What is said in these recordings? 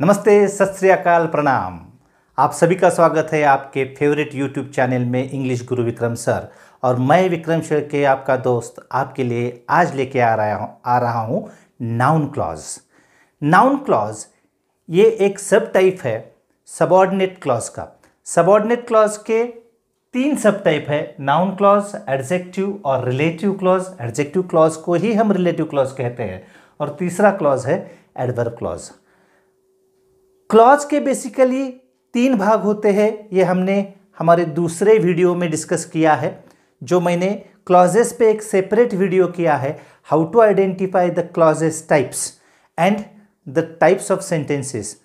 नमस्ते सत श्रीकाल प्रणाम आप सभी का स्वागत है आपके फेवरेट यूट्यूब चैनल में इंग्लिश गुरु विक्रम सर और मैं विक्रम शेर के आपका दोस्त आपके लिए आज लेके आ रहा हूँ आ रहा हूँ नाउन क्लॉज नाउन क्लॉज ये एक सब टाइप है सबॉर्डिनेट क्लॉज का सबॉर्डिनेट क्लॉज के तीन सब टाइप है नाउन क्लॉज एडजेक्टिव और रिलेटिव क्लॉज एडजेक्टिव क्लॉज को ही हम रिलेटिव क्लॉज कहते हैं और तीसरा क्लॉज है एडवर्ब क्लॉज क्लॉज के बेसिकली तीन भाग होते हैं ये हमने हमारे दूसरे वीडियो में डिस्कस किया है जो मैंने क्लॉजेस पे एक सेपरेट वीडियो किया है how to identify the clauses types and the types of sentences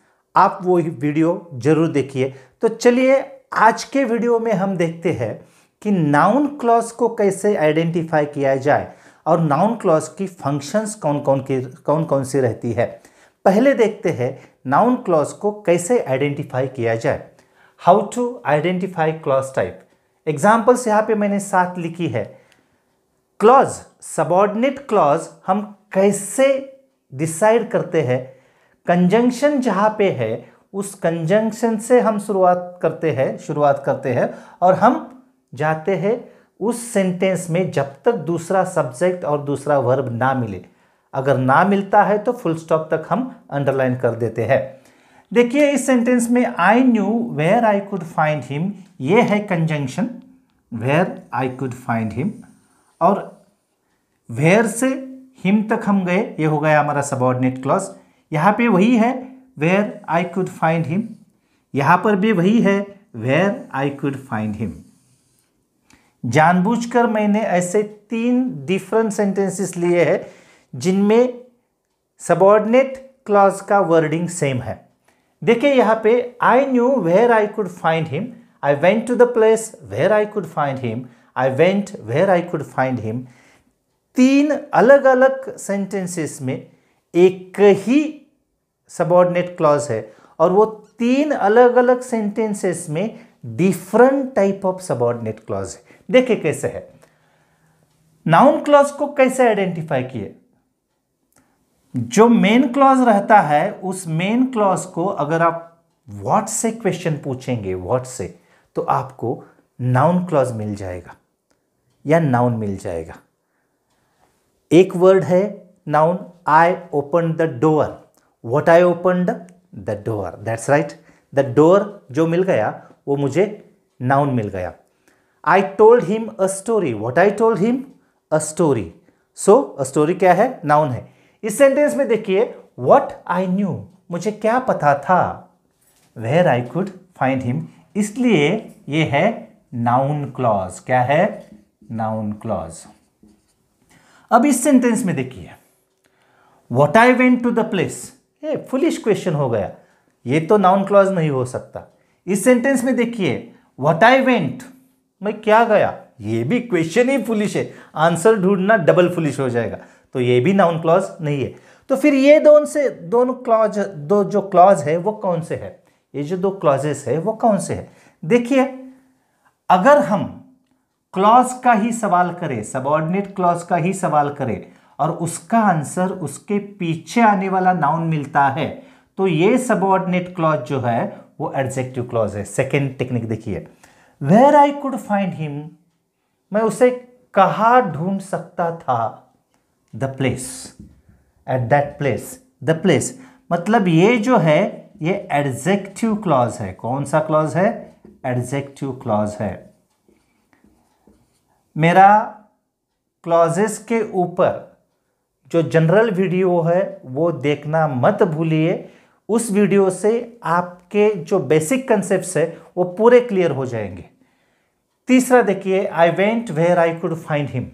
आप वो वीडियो जरूर देखिए तो चलिए आज के वीडियो में हम देखते हैं कि नाउन क्लॉज को कैसे आइडेंटिफाई किया जाए और नाउन क्लॉज की फंक्शंस कौन कौन की कौन कौन सी रहती है पहले देखते हैं नाउन क्लॉज को कैसे आइडेंटिफाई किया जाए how to identify clause type examples यहाँ पे मैंने साथ लिखी है क्लॉज सबॉर्डिनेट क्लॉज हम कैसे डिसाइड करते हैं कंजंक्शन जहाँ पे है उस कंजंक्शन से हम शुरुआत करते हैं शुरुआत करते हैं और हम जाते हैं उस सेंटेंस में जब तक दूसरा सब्जेक्ट और दूसरा वर्ब ना मिले अगर ना मिलता है तो फुल स्टॉप तक हम अंडरलाइन कर देते हैं देखिए इस सेंटेंस में I knew where I could find him ये है conjunction where I could find him और वेयर से हिम तक हम गए ये हो गया हमारा सबॉर्डिनेट क्लॉज यहाँ पे वही है where I could find him यहाँ पर भी वही है where I could find him जानबूझकर मैंने ऐसे तीन डिफरेंट सेंटेंसेस लिए हैं जिनमें सबॉर्डिनेट क्लॉज का वर्डिंग सेम है देखिए यहाँ पे I knew where I could find him I went to the place where I could find him I went where I could find him तीन अलग अलग सेंटेंसेस में एक ही सबॉर्डिनेट क्लॉज है और वो तीन अलग अलग सेंटेंसेस में different type of subordinate clause है देखिए कैसे है नाउन क्लॉज को कैसे आइडेंटिफाई किए जो मेन क्लॉज रहता है उस मेन क्लॉज को अगर आप व्हाट से क्वेश्चन पूछेंगे व्हाट से तो आपको नाउन क्लॉज मिल जाएगा या नाउन मिल जाएगा एक वर्ड है noun I open the door what I open the door that's right the door जो मिल गया वो मुझे नाउन मिल गया I told him a story what I told him a story so a story क्या है नाउन है इस सेंटेंस में देखिए वट आई न्यू मुझे क्या पता था where I could find him इसलिए ये है नाउन क्लॉज क्या है नाउन क्लॉज अब इस सेंटेंस में देखिए what I went to the place ये फुलिश क्वेश्चन हो गया ये तो नाउन क्लॉज नहीं हो सकता इस सेंटेंस में देखिए वट आई वेंट मैं क्या गया ये भी क्वेश्चन ही फुलिश है आंसर ढूंढना डबल फुलिश हो जाएगा तो ये भी नाउन क्लॉज नहीं है तो फिर ये दोनों से दोनों क्लॉज दो जो क्लॉज है वो कौन से है ये जो दो क्लॉजेस है वो कौन से है देखिए अगर हम क्लॉज का ही सवाल करें सबॉर्डिनेट क्लॉज का ही सवाल करें और उसका आंसर उसके पीछे आने वाला नाउन मिलता है तो ये सबॉर्डिनेट क्लॉज जो है वो एडजेक्टिव क्लॉज है सेकेंड टेक्निक देखिए where I could find him मैं उसे कहा ढूंढ सकता था the place at that place the place मतलब ये जो है ये एडजेक्टिव क्लॉज है कौन सा क्लॉज है एडजेक्टिव क्लॉज है मेरा क्लॉजेस के ऊपर जो जनरल वीडियो है वो देखना मत भूलिए उस वीडियो से आपके जो बेसिक कंसेप्ट है वो पूरे क्लियर हो जाएंगे तीसरा देखिए I went where I could find him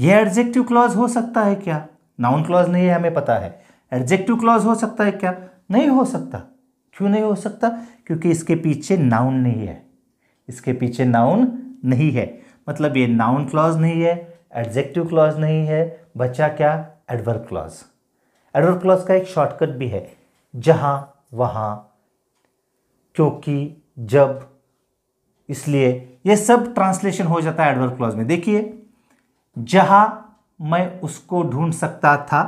ये एडजेक्टिव क्लॉज हो सकता है क्या नाउन क्लॉज नहीं है हमें पता है एडजेक्टिव क्लॉज हो सकता है क्या नहीं हो सकता क्यों नहीं हो सकता क्योंकि इसके पीछे नाउन नहीं है इसके पीछे नाउन नहीं है मतलब ये नाउन क्लॉज नहीं है एडजेक्टिव क्लॉज नहीं है बचा क्या एडवर्ब क्लॉज एडवर्ब क्लॉज का एक शॉर्टकट भी है जहाँ वहाँ क्योंकि जब इसलिए ये सब ट्रांसलेशन हो जाता है एडवर्ब क्लॉज में देखिए जहाँ मैं उसको ढूंढ सकता था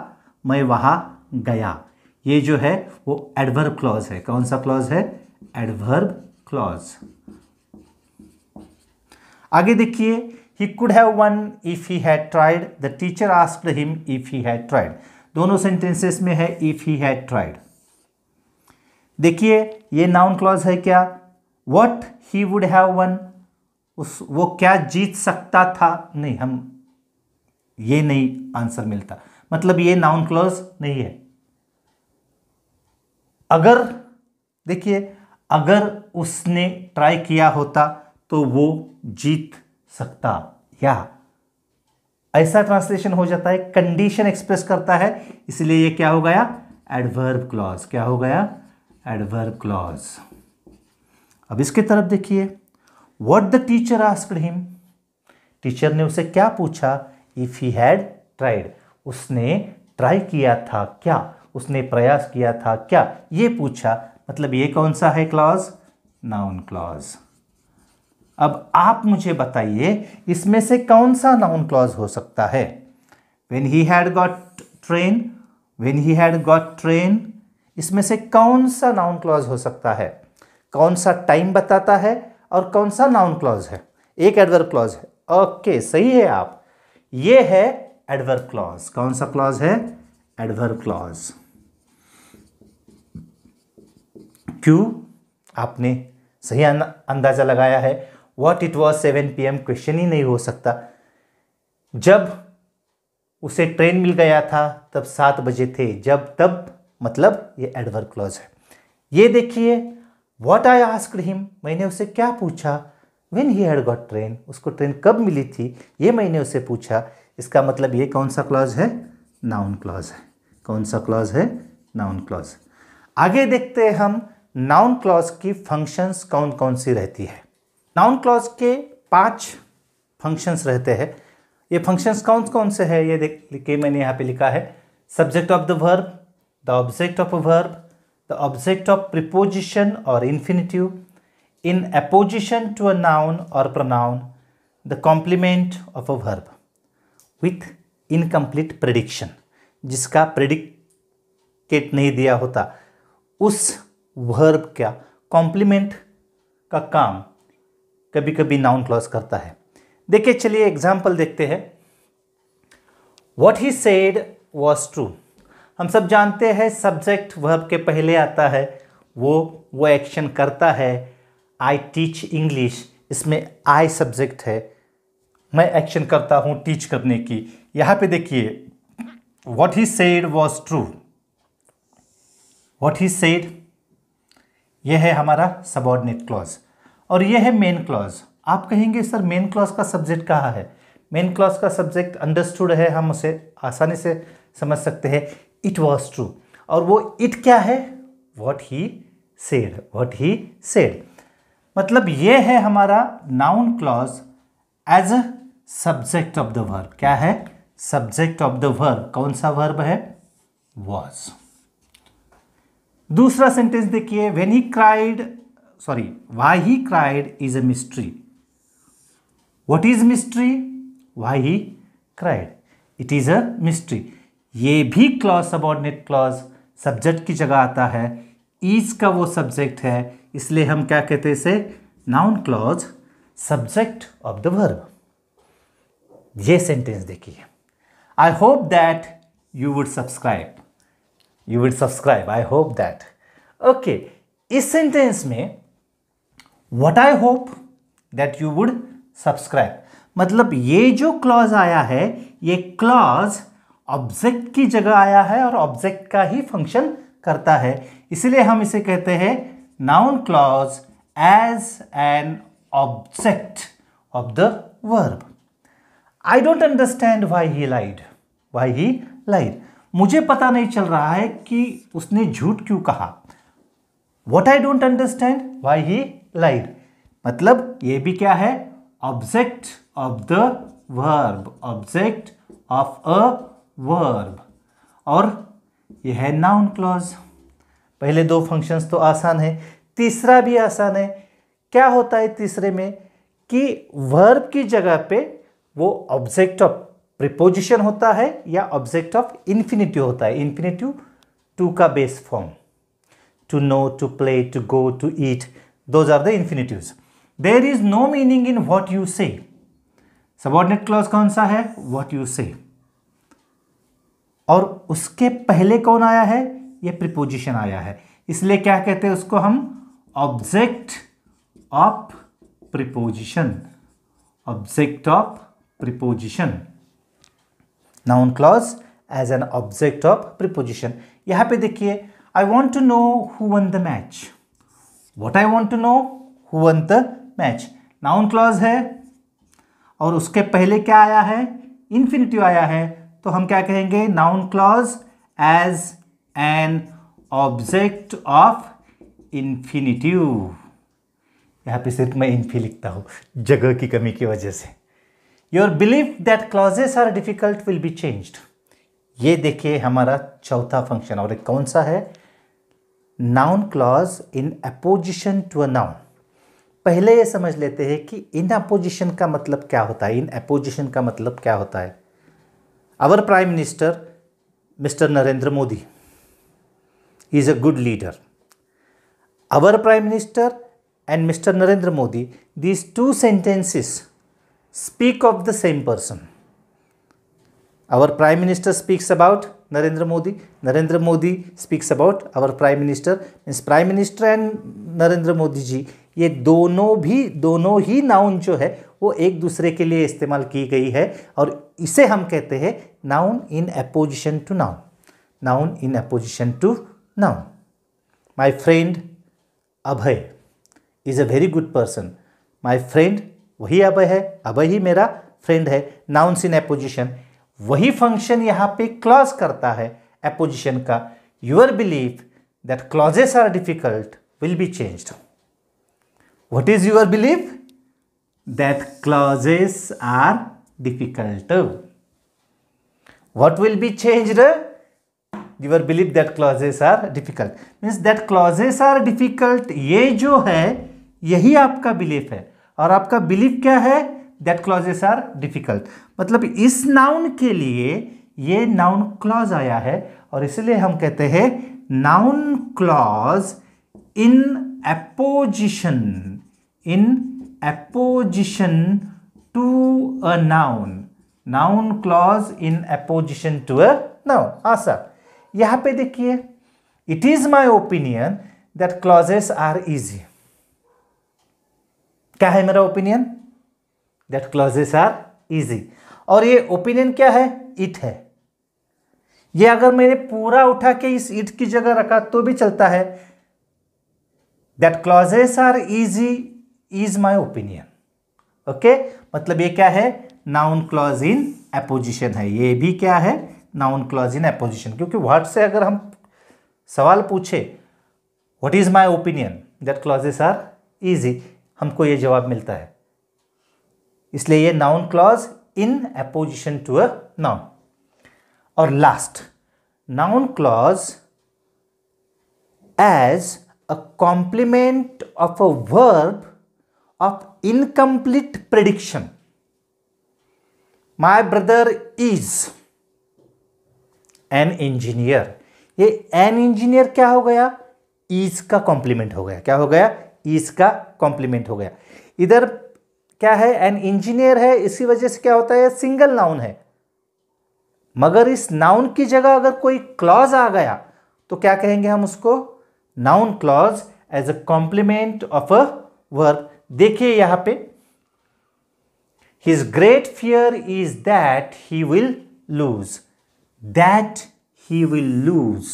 मैं वहाँ गया ये जो है वो एडवर्ब क्लॉज है कौन सा क्लॉज है एडवर्ब क्लॉज आगे देखिए he could have won if he had tried the teacher asked him if he had tried दोनों सेंटेंसेस में है इफ ही हैड ट्राइड देखिए ये नाउन क्लॉज है क्या what he would have won उस वो क्या जीत सकता था नहीं हम ये नहीं आंसर मिलता मतलब ये नाउन क्लॉज नहीं है अगर देखिए अगर उसने ट्राई किया होता तो वो जीत सकता या ऐसा ट्रांसलेशन हो जाता है कंडीशन एक्सप्रेस करता है इसलिए ये क्या हो गया एडवर्ब क्लॉज क्या हो गया एडवर्ब क्लॉज अब इसके तरफ देखिए what the teacher asked him teacher ने उसे क्या पूछा इफ़ ही हैड ट्राइड उसने ट्राई किया था क्या उसने प्रयास किया था क्या ये पूछा मतलब ये कौन सा है क्लॉज नाउन क्लॉज अब आप मुझे बताइए इसमें से कौन सा नाउन क्लॉज हो सकता है when he had got train when he had got train इसमें से कौन सा नाउन क्लॉज हो सकता है कौन सा टाइम बताता है और कौन सा नाउन क्लॉज है एक एडवर्ब क्लॉज है ओके सही है आप ये है एडवर्ब क्लॉज कौन सा क्लॉज है एडवर्ब क्लॉज क्यों आपने सही अंदाजा लगाया है what it was seven P M question ही नहीं हो सकता जब उसे ट्रेन मिल गया था तब सात बजे थे जब तब मतलब ये एडवर्ब क्लॉज है ये देखिए वॉट आई आस्क्ड हिम मैंने उसे क्या पूछा when he had got train उसको ट्रेन कब मिली थी ये मैंने उसे पूछा इसका मतलब ये कौन सा क्लॉज है नाउन क्लॉज है कौन सा क्लॉज है नाउन क्लॉज आगे देखते हैं हम नाउन क्लॉज की फंक्शंस कौन कौन सी रहती है नाउन क्लॉज के पांच फंक्शंस रहते हैं ये फंक्शंस कौन कौन से है ये देख के मैंने यहाँ पे लिखा है subject of the verb the object of verb the object of preposition और infinitive in apposition to a noun और pronoun the complement of a verb with incomplete prediction जिसका प्रेडिकेट नहीं दिया होता उस वर्ब का कॉम्प्लीमेंट का काम कभी कभी नाउन क्लॉज करता है देखिए चलिए एग्जाम्पल देखते हैं what he said was true हम सब जानते हैं सब्जेक्ट वर्ब के पहले आता है वो वो एक्शन करता है आई टीच इंग्लिश इसमें आई सब्जेक्ट है मैं एक्शन करता हूँ टीच करने की यहाँ पे देखिए what he said was true what he said यह है हमारा सबॉर्डिनेट क्लॉज और यह है मेन क्लॉज आप कहेंगे सर मेन क्लॉज का सब्जेक्ट कहाँ है मेन क्लॉज का सब्जेक्ट अंडरस्टूड है हम उसे आसानी से समझ सकते हैं इट वॉज ट्रू और वो इट क्या है what he said what he said मतलब ये है हमारा noun clause as a subject of the verb क्या है सब्जेक्ट ऑफ द वर्ब कौन सा वर्ब है वॉज दूसरा सेंटेंस देखिए when he cried sorry why he cried is a mystery what is mystery why he cried it is a mystery ये भी clause subordinate clause subject की जगह आता है ईज का वो सब्जेक्ट है इसलिए हम क्या कहते हैं इसे noun clause subject of the verb ये सेंटेंस देखिए I hope that you would subscribe you would subscribe I hope that okay इस सेंटेंस में what I hope that you would subscribe मतलब ये जो क्लॉज आया है ये क्लॉज ऑब्जेक्ट की जगह आया है और ऑब्जेक्ट का ही फंक्शन करता है इसलिए हम इसे कहते हैं noun clause as an object of the verb. I don't understand why he lied. Why he lied. मुझे पता नहीं चल रहा है कि उसने झूठ क्यों कहा what I don't understand why he lied मतलब ये भी क्या है object of the verb object of a verb और यह है नाउन क्लॉज पहले दो फंक्शंस तो आसान है तीसरा भी आसान है क्या होता है तीसरे में कि वर्ब की जगह पे वो ऑब्जेक्ट ऑफ प्रिपोजिशन होता है या ऑब्जेक्ट ऑफ इन्फिनेटिव होता है इन्फिनेटिव टू का base form to know to play to go to eat those are the infinitive there is no meaning in what you say subordinate clause कौन सा है what you से और उसके पहले कौन आया है ये प्रिपोजिशन आया है इसलिए क्या कहते हैं उसको हम object of preposition object of preposition noun clause as an object of preposition यहां पे देखिए I want to know who won the match what I want to know who won the match noun clause है और उसके पहले क्या आया है इन्फिनिटिव आया है तो हम क्या कहेंगे noun clause as an object of infinitive यहाँ पे सिर्फ मैं इन्फी लिखता हूँ जगह की कमी की वजह से your believe that clauses are difficult will be changed ये देखिए हमारा चौथा फंक्शन और एक कौन सा है noun clause in apposition to a noun पहले ये समझ लेते हैं कि इन अपोजिशन का मतलब क्या होता है इन अपोजिशन का मतलब क्या होता है our prime minister mister Narendra Modi is a good leader. Our Prime Minister and Mr. Narendra Modi, these two sentences speak of the same person. Our Prime Minister speaks about Narendra Modi. Narendra Modi speaks about our Prime Minister. Means Prime Minister and Narendra Modi ji ये दोनों भी दोनों ही noun जो है वो एक दूसरे के लिए इस्तेमाल की गई है और इसे हम कहते हैं noun in apposition to noun noun in apposition to Now, my friend Abhay is a very good person. My friend वही अभय है अभय ही मेरा फ्रेंड है नाउन्स इन एपोजिशन वही फंक्शन यहाँ पे क्लॉज करता है एपोजिशन का your belief that clauses are difficult will be changed what is your belief that clauses are difficult what will be changed your believe that clauses are difficult means that clauses are difficult ये जो है यही आपका belief है और आपका belief क्या है दैट क्लॉजेस आर डिफिकल्ट मतलब इस नाउन के लिए ये नाउन क्लॉज आया है और इसलिए हम कहते हैं noun clause in apposition in apposition to a noun noun clause in apposition to a noun आसा यहाँ पे देखिए it is my opinion that clauses are easy क्या है मेरा opinion that clauses are easy और ये ओपिनियन क्या है इट है ये अगर मैंने पूरा उठा के इस इट की जगह रखा तो भी चलता है that clauses are easy is my opinion okay मतलब ये क्या है नाउन क्लॉज इन अपोजिशन है ये भी क्या है नाउन क्लॉज इन एपोजिशन क्योंकि वर्ड से अगर हम सवाल पूछे what is my opinion that clauses are easy हमको ये जवाब मिलता है इसलिए ये noun clause in apposition to a noun और last noun clause as a complement of a verb of incomplete prediction my brother is an engineer ये an engineer क्या हो गया ईज का कॉम्प्लीमेंट हो गया क्या हो गया ईज का कॉम्प्लीमेंट हो गया इधर क्या है एन इंजीनियर है इसी वजह से क्या होता है सिंगल नाउन है मगर इस नाउन की जगह अगर कोई क्लॉज आ गया तो क्या कहेंगे हम उसको noun clause as a complement of a verb देखिए यहां पे his great fear is that he will lose that he will lose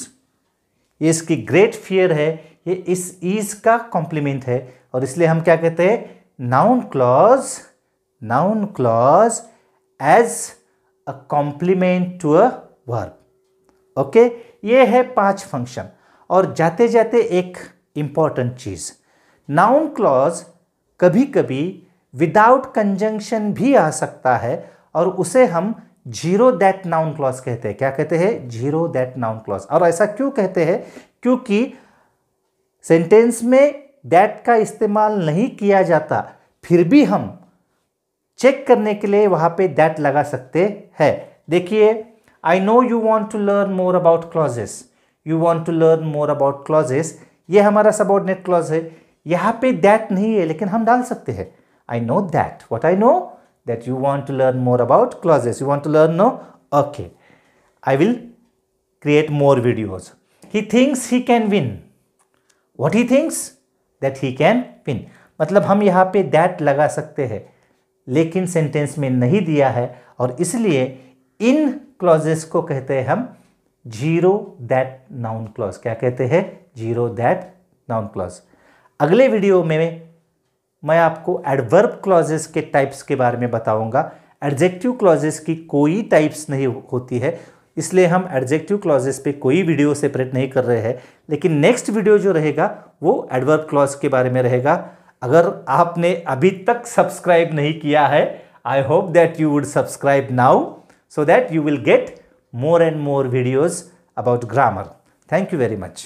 ये इसकी ग्रेट फियर है ये इस ईज का कॉम्प्लीमेंट है और इसलिए हम क्या कहते हैं noun clause noun clause as a complement to a verb okay ये है पांच फंक्शन और जाते जाते एक इंपॉर्टेंट चीज़ नाउन क्लॉज कभी कभी विदाउट कंजंक्शन भी आ सकता है और उसे हम जीरो दैट नाउन क्लॉज कहते हैं क्या कहते हैं जीरो दैट नाउन क्लॉज और ऐसा क्यों कहते हैं क्योंकि सेंटेंस में दैट का इस्तेमाल नहीं किया जाता फिर भी हम चेक करने के लिए वहाँ पे दैट लगा सकते हैं देखिए I know you want to learn more about clauses you want to learn more about clauses ये हमारा सबॉर्डिनेट क्लॉज है यहाँ पे दैट नहीं है लेकिन हम डाल सकते हैं I know that what I know that you want to learn more about clauses. You want to learn no Okay. I will create more videos. He thinks he can win. What he thinks? That he can win. मतलब हम यहाँ पे that लगा सकते हैं लेकिन sentence में नहीं दिया है और इसलिए इन क्लॉजेस को कहते हैं हम जीरो दैट नाउन क्लॉज क्या कहते हैं जीरो दैट नाउन क्लॉज अगले वीडियो में मैं आपको एडवर्ब क्लॉजेस के टाइप्स के बारे में बताऊंगा एडजेक्टिव क्लॉजेस की कोई टाइप्स नहीं होती है इसलिए हम एडजेक्टिव क्लॉजेस पे कोई वीडियो सेपरेट नहीं कर रहे हैं लेकिन नेक्स्ट वीडियो जो रहेगा वो एडवर्ब क्लॉज के बारे में रहेगा अगर आपने अभी तक सब्सक्राइब नहीं किया है I hope that you would subscribe now so that you will get more and more videos about grammar thank you very much